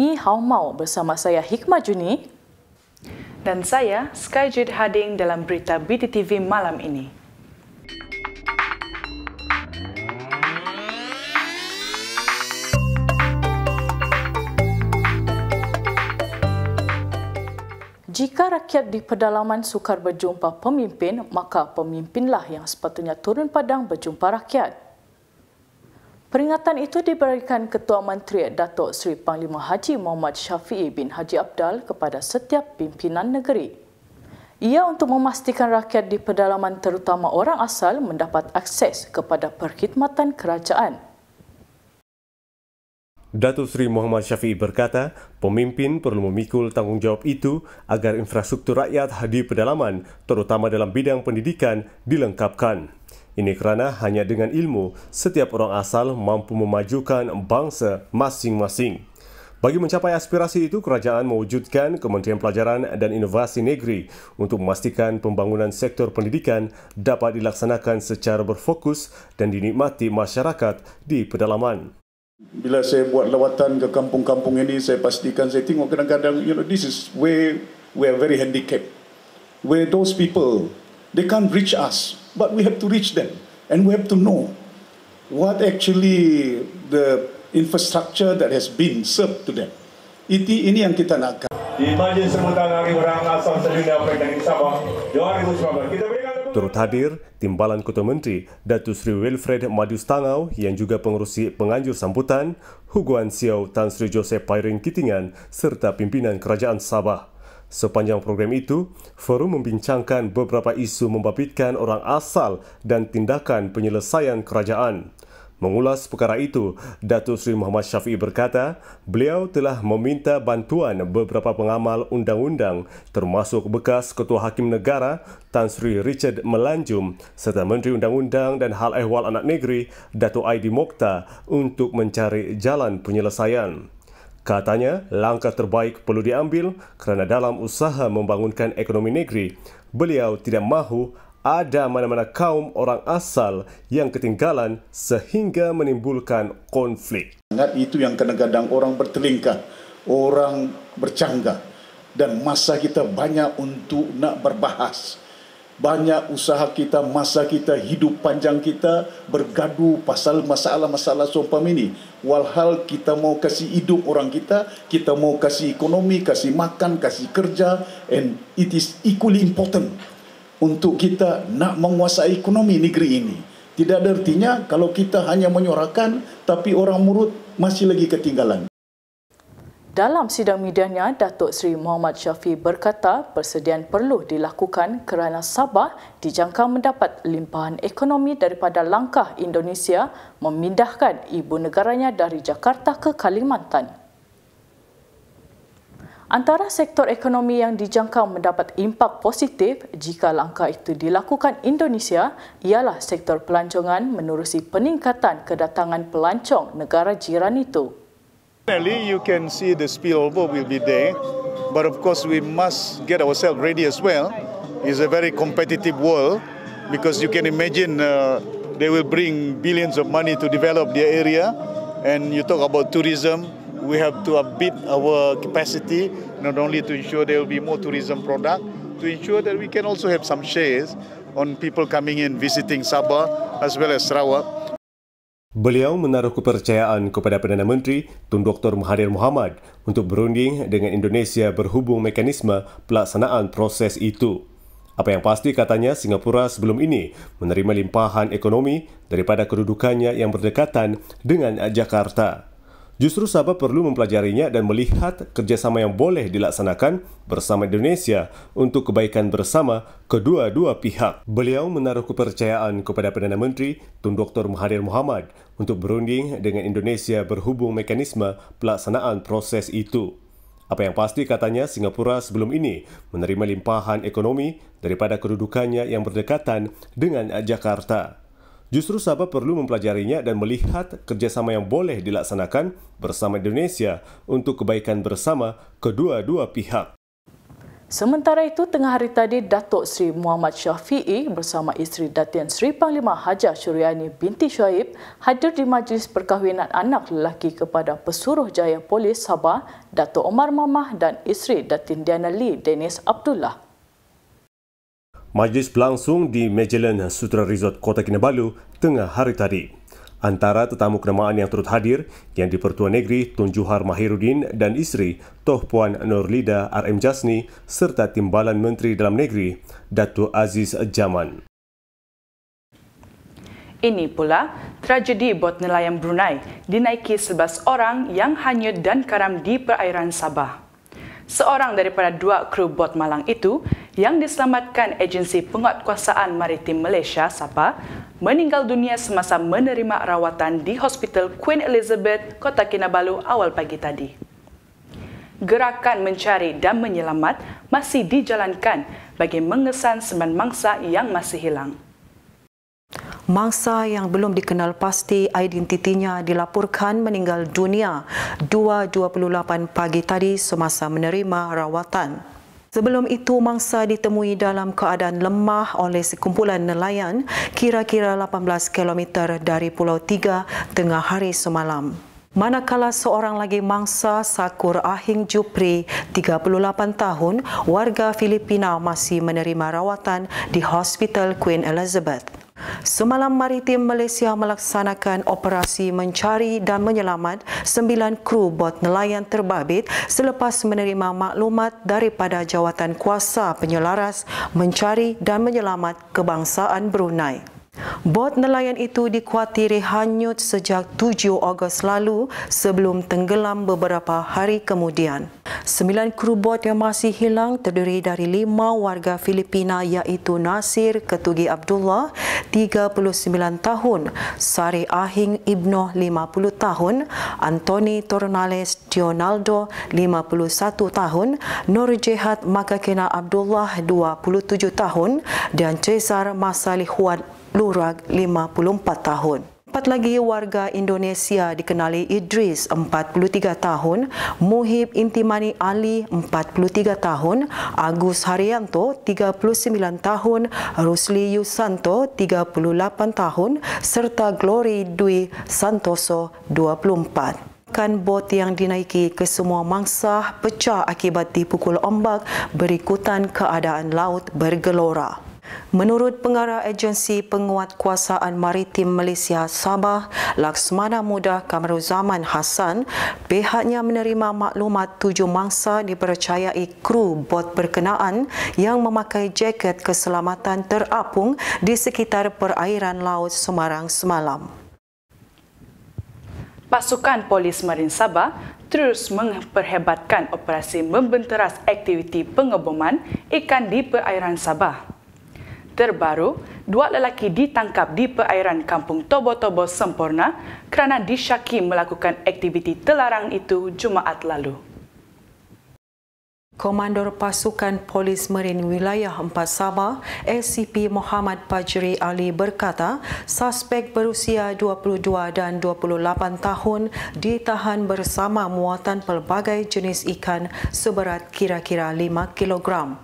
Ni Hao mau bersama saya Hikmah Juni dan saya Skyjit Hading dalam berita BTTV malam ini. Jika rakyat di pedalaman sukar berjumpa pemimpin, maka pemimpinlah yang sepatutnya turun padang berjumpa rakyat. Peringatan itu diberikan Ketua Menteri Datuk Seri Panglima Haji Muhammad Syafi'i bin Haji Abdal kepada setiap pimpinan negeri. Ia untuk memastikan rakyat di pedalaman terutama orang asal mendapat akses kepada perkhidmatan kerajaan. Datuk Seri Muhammad Syafi'i berkata, pemimpin perlu memikul tanggungjawab itu agar infrastruktur rakyat di pedalaman terutama dalam bidang pendidikan dilengkapkan. Ini kerana hanya dengan ilmu, setiap orang asal mampu memajukan bangsa masing-masing. Bagi mencapai aspirasi itu, kerajaan mewujudkan Kementerian Pelajaran dan Inovasi Negeri untuk memastikan pembangunan sektor pendidikan dapat dilaksanakan secara berfokus dan dinikmati masyarakat di pedalaman. Bila saya buat lawatan ke kampung-kampung ini, saya pastikan saya tengok kadang-kadang, you know, this is where we are very handicapped. Where those people, they can't reach us but we have to reach them and we have to know what actually the infrastructure that has been served to them. Iti ini yang kita nak. Turut hadir Timbalan Ketua Menteri Datu Sri Wilfred Madu Stangau yang juga pengurusi penganjur sambutan, Huguan Siau Tan Sri Joseph Pairing Kitingan serta pimpinan Kerajaan Sabah. Sepanjang program itu, forum membincangkan beberapa isu membabitkan orang asal dan tindakan penyelesaian kerajaan. Mengulas perkara itu, Datuk Seri Muhammad Syafiq berkata, beliau telah meminta bantuan beberapa pengamal undang-undang termasuk bekas Ketua Hakim Negara Tan Sri Richard Melanjum serta Menteri Undang-Undang dan Hal Ehwal Anak Negeri Datuk Aidi Mokhtar untuk mencari jalan penyelesaian. Katanya, langkah terbaik perlu diambil kerana dalam usaha membangunkan ekonomi negeri, beliau tidak mahu ada mana-mana kaum orang asal yang ketinggalan sehingga menimbulkan konflik. Nah, itu yang kadang-kadang orang bertelingkah, orang bercanggah dan masa kita banyak untuk nak berbahas banyak usaha kita, masa kita, hidup panjang kita bergaduh pasal masalah-masalah sumpah ini. Walhal kita mau kasih hidup orang kita, kita mau kasih ekonomi, kasih makan, kasih kerja and it is equally important untuk kita nak menguasai ekonomi negeri ini. Tidak ada artinya kalau kita hanya menyorakan tapi orang murid masih lagi ketinggalan. Dalam sidang medianya, Datuk Seri Muhammad Syafi berkata persediaan perlu dilakukan kerana Sabah dijangka mendapat limpahan ekonomi daripada langkah Indonesia memindahkan ibu negaranya dari Jakarta ke Kalimantan. Antara sektor ekonomi yang dijangka mendapat impak positif jika langkah itu dilakukan Indonesia ialah sektor pelancongan menerusi peningkatan kedatangan pelancong negara jiran itu. Finally, you can see the spillover will be there, but of course we must get ourselves ready as well. It's a very competitive world because you can imagine uh, they will bring billions of money to develop their area, and you talk about tourism, we have to upbeat our capacity, not only to ensure there will be more tourism product, to ensure that we can also have some shares on people coming in visiting Sabah as well as Sarawak. Beliau menaruh kepercayaan kepada Perdana Menteri Tun Dr. Mahathir Mohamad untuk berunding dengan Indonesia berhubung mekanisme pelaksanaan proses itu. Apa yang pasti katanya Singapura sebelum ini menerima limpahan ekonomi daripada kedudukannya yang berdekatan dengan Jakarta. Justru Sabah perlu mempelajarinya dan melihat kerjasama yang boleh dilaksanakan bersama Indonesia untuk kebaikan bersama kedua-dua pihak. Beliau menaruh kepercayaan kepada Perdana Menteri Tun Dr. Mahathir Mohamad untuk berunding dengan Indonesia berhubung mekanisme pelaksanaan proses itu. Apa yang pasti katanya Singapura sebelum ini menerima limpahan ekonomi daripada kedudukannya yang berdekatan dengan Jakarta. Justru Sabah perlu mempelajarinya dan melihat kerjasama yang boleh dilaksanakan bersama Indonesia untuk kebaikan bersama kedua-dua pihak. Sementara itu, tengah hari tadi, Datuk Sri Muhammad Syafi'i bersama isteri Datin Sri Panglima Hajar Suryani binti Syaib hadir di Majlis Perkahwinan Anak Lelaki kepada Pesuruh Jaya Polis Sabah, Datuk Omar Mamah dan isteri Datin Diana Lee, Dennis Abdullah. Majlis berlangsung di Magellan Sutra Resort Kota Kinabalu tengah hari tadi. Antara tetamu kenamaan yang turut hadir yang di-Pertua Negeri Tun Juhar Mahirudin dan isteri Toh Puan Nurlida RM Jasni serta Timbalan Menteri Dalam Negeri Datuk Aziz Jaman. Ini pula tragedi bot nelayan Brunei dinaiki 11 orang yang hanyut dan karam di perairan Sabah. Seorang daripada dua kru bot malang itu yang diselamatkan agensi penguatkuasaan maritim Malaysia Sapa meninggal dunia semasa menerima rawatan di Hospital Queen Elizabeth, Kota Kinabalu awal pagi tadi. Gerakan mencari dan menyelamat masih dijalankan bagi mengesan sembilan mangsa yang masih hilang. Mangsa yang belum dikenal pasti identitinya dilaporkan meninggal dunia 2.28 pagi tadi semasa menerima rawatan. Sebelum itu, mangsa ditemui dalam keadaan lemah oleh sekumpulan nelayan kira-kira 18 km dari Pulau Tiga tengah hari semalam. Manakala seorang lagi mangsa Sakur Ahing Jupri, 38 tahun, warga Filipina masih menerima rawatan di Hospital Queen Elizabeth. Semalam Maritim Malaysia melaksanakan operasi mencari dan menyelamat sembilan kru bot nelayan terbabit selepas menerima maklumat daripada jawatan kuasa penyelaras mencari dan menyelamat kebangsaan Brunei. Bot nelayan itu dikhuatiri hanyut sejak 7 Ogos lalu sebelum tenggelam beberapa hari kemudian. Sembilan kru bot yang masih hilang terdiri dari lima warga Filipina iaitu Nasir Ketugi Abdullah, 39 tahun, Sari Ahing Ibno, 50 tahun, Anthony Tornales Dionaldo, 51 tahun, Nur Jehat Makakena Abdullah, 27 tahun, dan Cesar Masalihuan, Lurag 54 tahun. Empat lagi warga Indonesia dikenali Idris 43 tahun, Muhib Intimani Ali 43 tahun, Agus Haryanto 39 tahun, Rusli Yusanto 38 tahun serta Glory Dwi Santoso 24 kan bot yang dinaiki ke semua mangsa pecah akibat dipukul ombak berikutan keadaan laut bergelora Menurut pengarah agensi penguatkuasaan maritim Malaysia Sabah, Laksmana Muda Kamaruzaman Hassan, pihaknya menerima maklumat tujuh mangsa dipercayai kru bot berkenaan yang memakai jaket keselamatan terapung di sekitar perairan laut Semarang semalam. Pasukan Polis Marin Sabah terus memperhebatkan operasi membenteras aktiviti pengeboman ikan di perairan Sabah terbaru, dua lelaki ditangkap di perairan kampung Tobo-Tobo Semporna kerana disyaki melakukan aktiviti terlarang itu Jumaat lalu. Komandor Pasukan Polis Merin Wilayah Empat Sabah, SCP Muhammad Pajri Ali berkata, suspek berusia 22 dan 28 tahun ditahan bersama muatan pelbagai jenis ikan seberat kira-kira 5 kilogram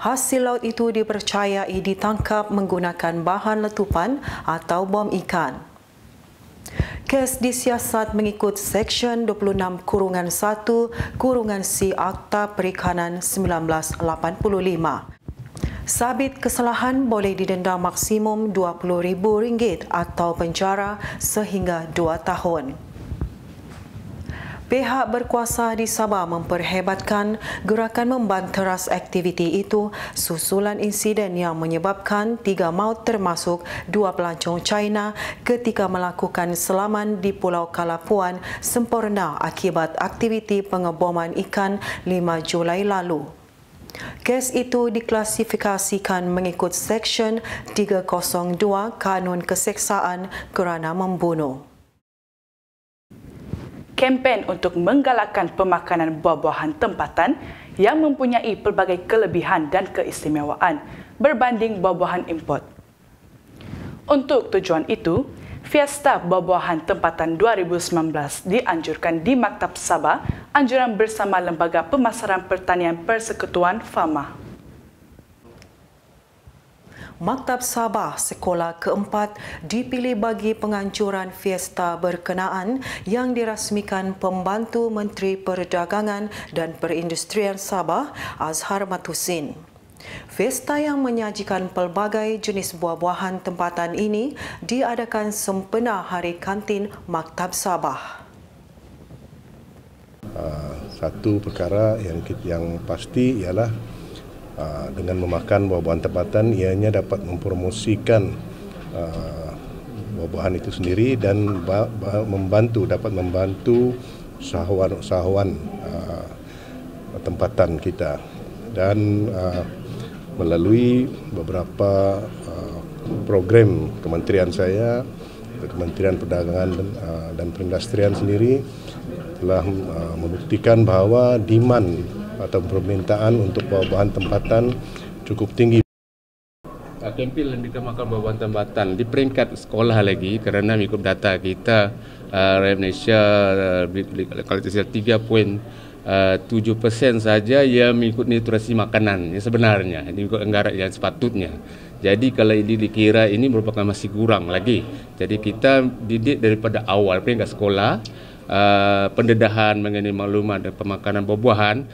hasil laut itu dipercayai ditangkap menggunakan bahan letupan atau bom ikan. Kes disiasat mengikut Seksyen 26 Kurungan 1 Kurungan C Akta Perikanan 1985. Sabit kesalahan boleh didenda maksimum RM20,000 atau penjara sehingga 2 tahun. Pihak berkuasa di Sabah memperhebatkan gerakan membanteras aktiviti itu susulan insiden yang menyebabkan tiga maut termasuk dua pelancong China ketika melakukan selaman di Pulau Kalapuan sempurna akibat aktiviti pengeboman ikan 5 Julai lalu. Kes itu diklasifikasikan mengikut Seksyen 302 Kanun Keseksaan kerana membunuh kempen untuk menggalakkan pemakanan buah-buahan tempatan yang mempunyai pelbagai kelebihan dan keistimewaan berbanding buah-buahan import. Untuk tujuan itu, Fiesta Buah-buahan Tempatan 2019 dianjurkan di Maktab Sabah, anjuran bersama Lembaga Pemasaran Pertanian Persekutuan Fama. Maktab Sabah Sekolah Keempat dipilih bagi penghancuran fiesta berkenaan yang dirasmikan Pembantu Menteri Perdagangan dan Perindustrian Sabah Azhar Matusin. Fiesta yang menyajikan pelbagai jenis buah-buahan tempatan ini diadakan sempena Hari Kantin Maktab Sabah. Uh, satu perkara yang yang pasti ialah Ah, dengan memakan buah-buahan tempatan, ianya dapat mempromosikan uh, buah-buahan itu sendiri dan membantu dapat membantu sahuan-sahuan uh, ah, tempatan kita dan uh, melalui beberapa uh, program kementerian saya Kementerian Perdagangan dan, uh, dan Perindustrian sendiri telah uh, membuktikan bahwa demand atau permintaan untuk bahan tempatan cukup tinggi. Kempil yang ditemakan bahan tempatan di peringkat sekolah lagi kerana mengikut data kita uh, Rakyat Malaysia uh, kalau tidak tiga poin uh, tujuh persen saja yang mengikut nutrisi makanan yang sebenarnya ini mengikut anggaran yang sepatutnya. Jadi kalau ini dikira ini merupakan masih kurang lagi. Jadi kita didik daripada awal peringkat sekolah uh, pendedahan mengenai maklumat dan pemakanan buah-buahan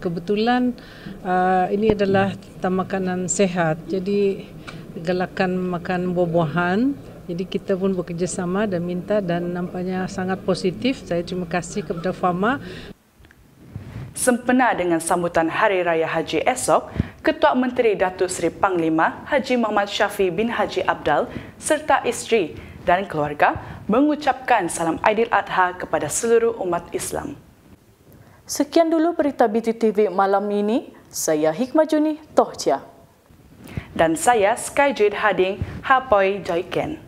kebetulan uh, ini adalah tamakanan sehat. Jadi gelakan makan buah-buahan. Jadi kita pun bekerjasama dan minta dan nampaknya sangat positif. Saya terima kasih kepada Fama. Sempena dengan sambutan Hari Raya Haji esok, Ketua Menteri Datuk Seri Panglima Haji Muhammad Syafi bin Haji Abdal serta isteri dan keluarga mengucapkan salam Aidil Adha kepada seluruh umat Islam. Sekian dulu berita TV malam ini. Saya Hikmah Juni, Tohja. Dan saya Skyjade Hading, Hapoi Joyken.